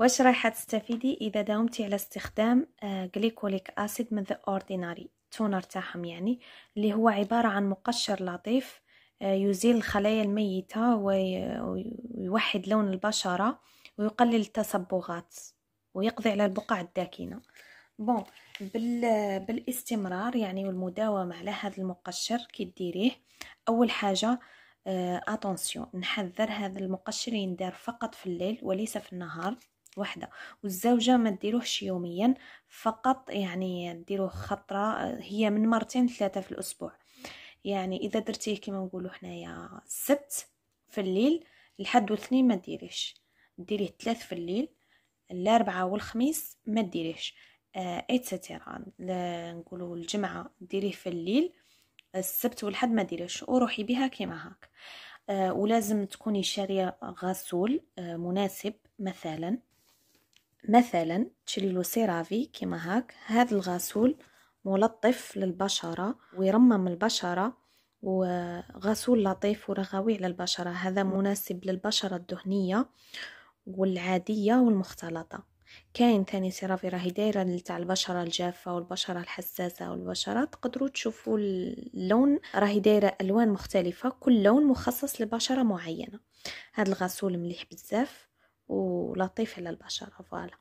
واش رايحة تستفيدي إذا داومتي على استخدام جليكوليك آه، أسيد من ذا أورديناري تونر تاعهم يعني اللي هو عبارة عن مقشر لطيف آه، يزيل الخلايا الميتة ويوحد لون البشرة ويقلل التصبغات ويقضي على البقع الداكنة بون بال... بالاستمرار يعني والمداومة على هذا المقشر كي ديريه أول حاجة اتونسيون آه، نحذر هذا المقشر يندار فقط في الليل وليس في النهار وحده والزوجه ما ديروهش يوميا فقط يعني ديروه خطره هي من مرتين ثلاثه في الاسبوع يعني اذا درتيه كما نقولوا حنايا السبت في الليل الحد والاثنين ما ديريش ديريه ثلاث في الليل الاربعاء والخميس ما ديريش آه اتسيتيرا نقولوا الجمعه ديريه في الليل السبت والحد ما ديريش وروحي بها كيما هاك آه، ولازم تكوني شاريه غسول آه، مناسب مثلا مثلا له سيرافي كيما هاك هذا الغسول ملطف للبشرة ويرمم البشرة وغسول لطيف ورغوي على البشرة هذا مناسب للبشرة الدهنية والعادية والمختلطة كاين ثاني سيرافي راهي دايرة تاع البشرة الجافة والبشرة الحساسة والبشرة تقدروا تشوفوا اللون راهي دايرة ألوان مختلفة كل لون مخصص لبشرة معينة هذا الغسول مليح بزاف على البشرة فوالا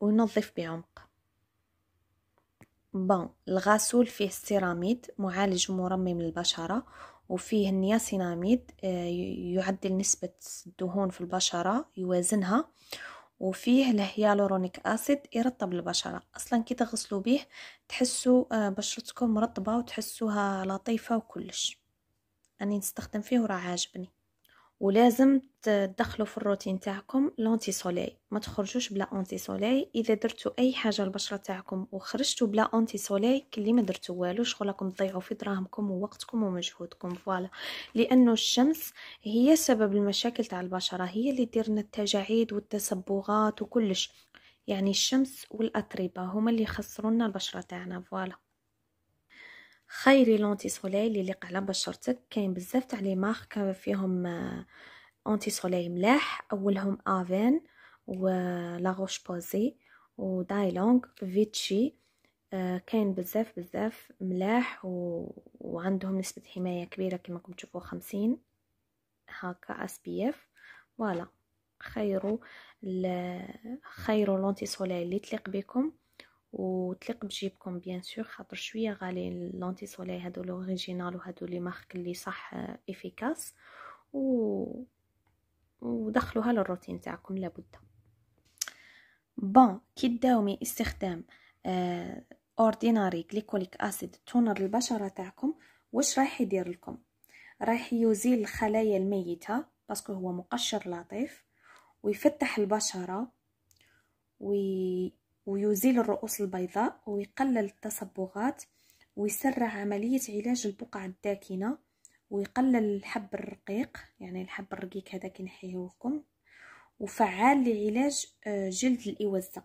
وينظف بعمق بون الغسول فيه السيراميد معالج مرمم للبشرة وفيه النياسيناميد آه، يعدل نسبة الدهون في البشرة يوازنها وفيه الهيالورونيك اسيد يرطب البشره اصلا كي تغسلوا به تحسوا آه، بشرتكم مرطبه وتحسوها لطيفه وكلش اني نستخدم فيه وراه عاجبني ولازم تدخلوا في الروتين تاعكم لونتي سولي ما تخرجوش بلا اونتي سولي اذا درتوا اي حاجه للبشره تاعكم وخرجتوا بلا اونتي سولي كلي ما درتوا والو شغلكم تضيعوا في دراهمكم ووقتكم ومجهودكم فوالا لانه الشمس هي سبب المشاكل تاع البشره هي اللي دير لنا التجاعيد والتصبغات وكلش يعني الشمس والاتربه هما اللي يخسرونا البشره تاعنا فوالا خيري لونتي سولاي اللي ليق على بشرتك كاين بزاف تاع لي مارك فيهم اونتي آه، سولاي ملاح اولهم افين و لا روش بوزي و دايلونغ فيتشي آه، كاين بزاف بزاف ملاح و... وعندهم نسبة حماية كبيرة كما راكم تشوفوا خمسين هاكا اس بي اف فوالا خيرو ال... خيرو لونتي سولاي اللي تليق بكم وتليق بجيبكم بيان سور خاطر شويه غالي لونتي سولي هادو لوريجينال وهادو لي مارك اللي صح آه، افيكاس و ودخلوها للروتين تاعكم لابد بون كي تداومي استخدام آه اورديناري جليكوليك اسيد تونر البشره تاعكم واش رايح يدير لكم رايح يزيل الخلايا الميته باسكو هو مقشر لطيف ويفتح البشره وي ويزيل الرؤوس البيضاء ويقلل التصبغات ويسرع عملية علاج البقع الداكنة ويقلل الحب الرقيق يعني الحب الرقيق هذا كنحيه لكم وفعال لعلاج آه، جلد الإوزة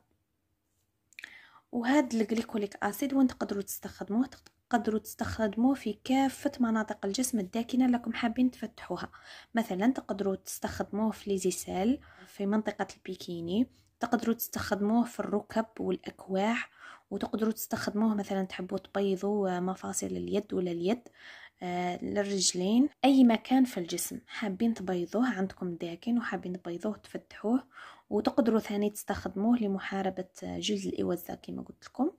وهاد الجليكوليك اسيد وين تقدروا تستخدموه تقدروا تستخدموه في كافة مناطق الجسم الداكنة لكم حابين تفتحوها مثلا تقدروا تستخدموه في ليزيسال في منطقة البيكيني تقدروا تستخدموه في الركب والأكواع وتقدروا تستخدموه مثلا تحبوا تبيضوا آه، مفاصل اليد ولا اليد آه، للرجلين أي مكان في الجسم حابين تبيضوه عندكم داكن وحابين تبيضوه تفتحوه وتقدروا ثاني تستخدموه لمحاربة آه، جلد الإوزة كما قلت لكم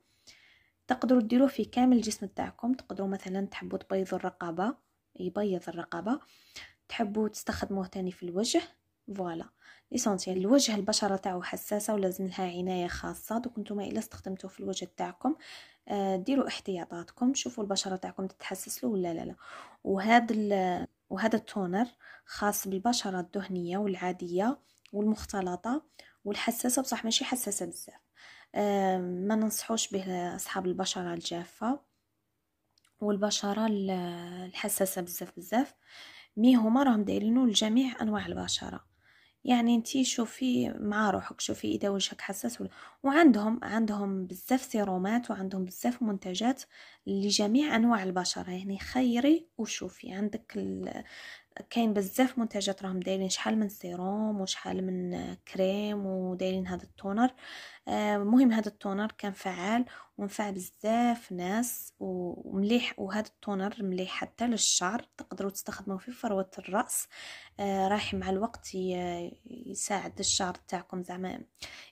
تقدروا ديروه في كامل الجسم تاعكم تقدروا مثلا تحبوا تبيضوا الرقبه يبيض الرقبه تحبوا تستخدموه تاني في الوجه فوالا ايسونسيال الوجه البشره تاعو حساسه ولازم لها عنايه خاصه دوك نتوما الا استخدمتوه في الوجه تاعكم آه، ديروا احتياطاتكم شوفوا البشره تاعكم تتحسس له ولا لا لا وهذا وهذا التونر خاص بالبشره الدهنيه والعاديه والمختلطه والحساسه بصح ماشي حساسه بزاف ما ننصحوش به أصحاب البشرة الجافة والبشرة الحساسة بزاف بزاف مي هما راهم دايرينو لجميع أنواع البشرة يعني انت شوفي مع روحك شوفي اذا وجهك حساس ولا وعندهم عندهم بزاف سيرومات وعندهم بزاف منتجات لجميع انواع البشره يعني خيري وشوفي عندك ال... كاين بزاف منتجات راهم دايرين شحال من سيروم وشحال من كريم ودايرين هذا التونر آه، مهم هذا التونر كان فعال ونفع بزاف ناس ومليح وهذا التونر مليح حتى للشعر تقدروا تستخدموه في فروه الراس آه، راح مع الوقت يساعد الشعر تاعكم زعما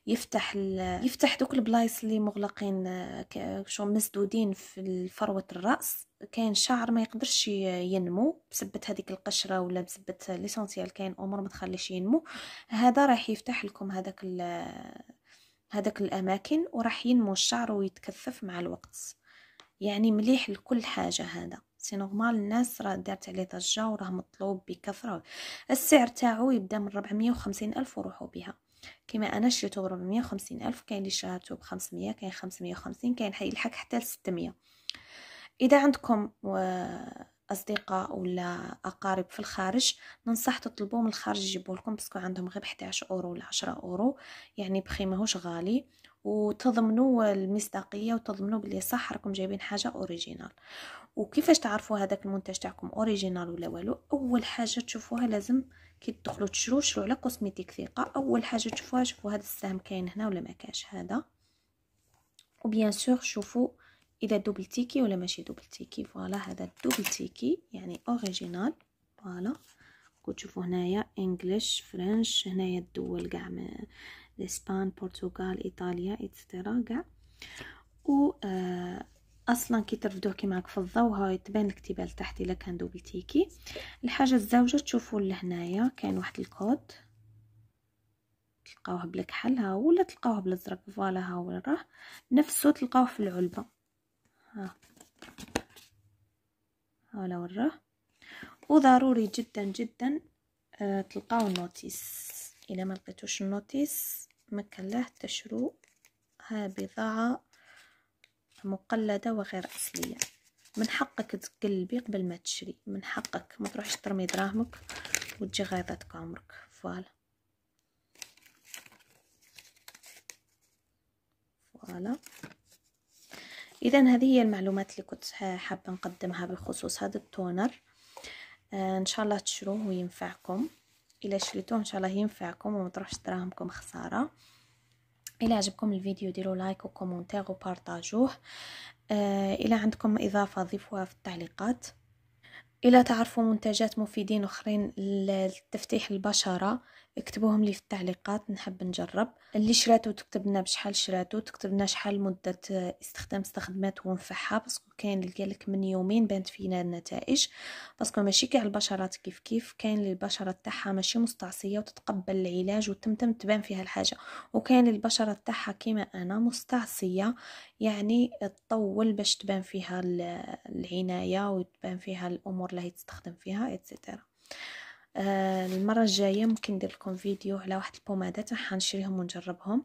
يفتح يفتح دوك البلايص اللي مغلقين آه، شو مسدودين في فروه الراس كاين شعر ما يقدرش ينمو بسبة هذيك القشرة ولا بسبة ليسونسيال كاين امور ما تخليش ينمو هذا راح يفتح لكم هذاك هذاك الأماكن وراح ينمو الشعر ويتكثف مع الوقت يعني مليح لكل حاجة هذا سي نورمال الناس راه دارت عليه ضجة وراه مطلوب بكثرة السعر تاعو يبدا من 450 ألف وروحوا بها كما انا شريته ب 450 الف كاين اللي شريته ب 500 كاين 550 كاين حي الحك حتى ل 600 اذا عندكم آه، اصدقاء ولا اقارب في الخارج ننصح تطلبوه من الخارج يجيبوه لكم باسكو عندهم غير 11 اورو ولا 10 اورو يعني بخي ماهوش غالي وتضمنوا المصداقيه وتضمنوا بلي صح راكم جايبين حاجه اوريجينال وكيفاش تعرفوا هذاك المنتج تاعكم اوريجينال ولا والو اول حاجه تشوفوها لازم كي تدخلوا تشرو شرو على كوزميتيك ثقه اول حاجه تشوفوها شوفوا هذا السهم كاين هنا ولا ما كاش هذا وبيان سور شوفوا اذا دوبل تيكي ولا ماشي دوبل تيكي فوالا هذا دوبل تيكي يعني اوريجينال فوالا كتشوفوا هنايا انجلش فرنش هنايا الدول كاع الاسبان برتغال ايطاليا اتسترا كاع و آه، اصلا كي ترفدوه كيما في الضو ها تبان الكتيبه لتحت الا كان دوبل تيكي الحاجه الزوجه تشوفوا لهنايا كاين واحد الكود تلقاوه بلكحل ها ولا تلقاوه بالازرق فوالا ها ولا راه نفسه تلقاوه في العلبه ها هاول وراه وضروري جدا جدا آه، تلقاو النوتيس الا ما لقيتوش النوتيس ما له تشرو ها بضاعه مقلده وغير اصليه من حقك تقلبي قبل ما تشري من حقك ما تروحش ترمي دراهمك وتجي غايضتك عمرك فوالا فوالا اذا هذه هي المعلومات اللي كنت حابه نقدمها بخصوص هذا التونر آه، ان شاء الله تشروه وينفعكم الى شريتوه ان شاء الله ينفعكم وما تروحش دراهمكم خساره الى عجبكم الفيديو ديروا لايك وكومونتير وبارطاجوه آه، الى عندكم اضافه ضيفوها في التعليقات الى تعرفوا منتجات مفيدين اخرين لتفتيح البشره اكتبوهم لي في التعليقات نحب نجرب اللي شراتو تكتب لنا بشحال شراتو تكتب لنا شحال مده آه، استخدام استخدمات ونفحها باسكو كاين لقالك من يومين بانت فينا النتائج باسكو ماشي كاع البشرات كيف كيف كاين اللي البشره تاعها ماشي مستعصيه وتتقبل العلاج وتمتم تبان فيها الحاجه وكاين البشره تاعها كيما انا مستعصيه يعني تطول باش تبان فيها العنايه وتبان فيها الامور اللي هي تستخدم فيها اتسيتيرا المره آه، الجايه ممكن ندير لكم فيديو على واحد البومادات راح نشريهم ونجربهم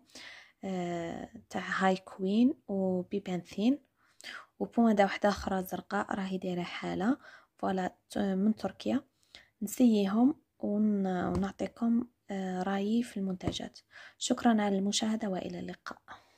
آه، تاع هاي كوين وبيبانثين وبوماده واحده اخرى زرقاء راهي دايره حاله فوالا من تركيا نسيهم ونعطيكم آه، رايي في المنتجات شكرا على المشاهده والى اللقاء